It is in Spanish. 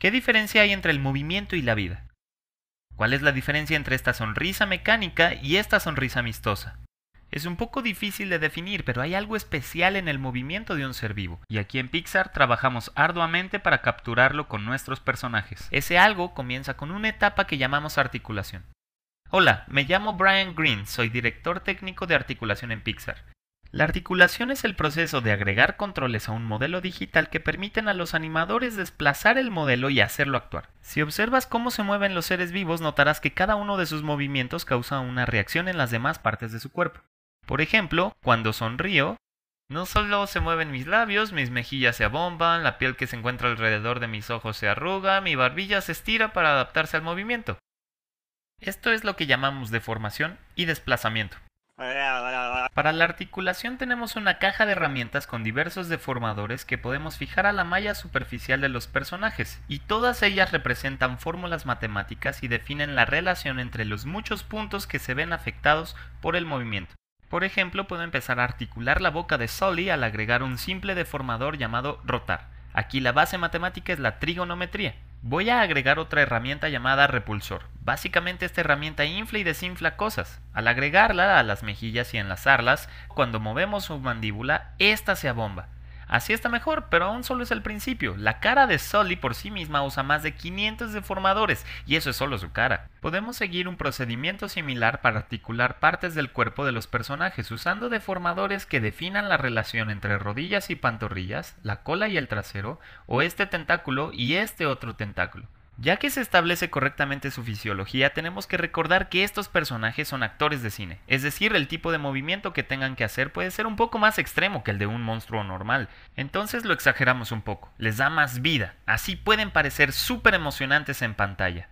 ¿Qué diferencia hay entre el movimiento y la vida? ¿Cuál es la diferencia entre esta sonrisa mecánica y esta sonrisa amistosa? Es un poco difícil de definir, pero hay algo especial en el movimiento de un ser vivo, y aquí en Pixar trabajamos arduamente para capturarlo con nuestros personajes. Ese algo comienza con una etapa que llamamos articulación. Hola, me llamo Brian Green, soy director técnico de articulación en Pixar. La articulación es el proceso de agregar controles a un modelo digital que permiten a los animadores desplazar el modelo y hacerlo actuar. Si observas cómo se mueven los seres vivos, notarás que cada uno de sus movimientos causa una reacción en las demás partes de su cuerpo. Por ejemplo, cuando sonrío, no solo se mueven mis labios, mis mejillas se abomban, la piel que se encuentra alrededor de mis ojos se arruga, mi barbilla se estira para adaptarse al movimiento. Esto es lo que llamamos deformación y desplazamiento. Para la articulación tenemos una caja de herramientas con diversos deformadores que podemos fijar a la malla superficial de los personajes, y todas ellas representan fórmulas matemáticas y definen la relación entre los muchos puntos que se ven afectados por el movimiento. Por ejemplo, puedo empezar a articular la boca de Sully al agregar un simple deformador llamado rotar. Aquí la base matemática es la trigonometría, Voy a agregar otra herramienta llamada repulsor. Básicamente esta herramienta infla y desinfla cosas. Al agregarla a las mejillas y enlazarlas, cuando movemos su mandíbula, esta se abomba. Así está mejor, pero aún solo es el principio. La cara de Sully por sí misma usa más de 500 deformadores, y eso es solo su cara. Podemos seguir un procedimiento similar para articular partes del cuerpo de los personajes usando deformadores que definan la relación entre rodillas y pantorrillas, la cola y el trasero, o este tentáculo y este otro tentáculo. Ya que se establece correctamente su fisiología, tenemos que recordar que estos personajes son actores de cine, es decir, el tipo de movimiento que tengan que hacer puede ser un poco más extremo que el de un monstruo normal, entonces lo exageramos un poco, les da más vida, así pueden parecer súper emocionantes en pantalla.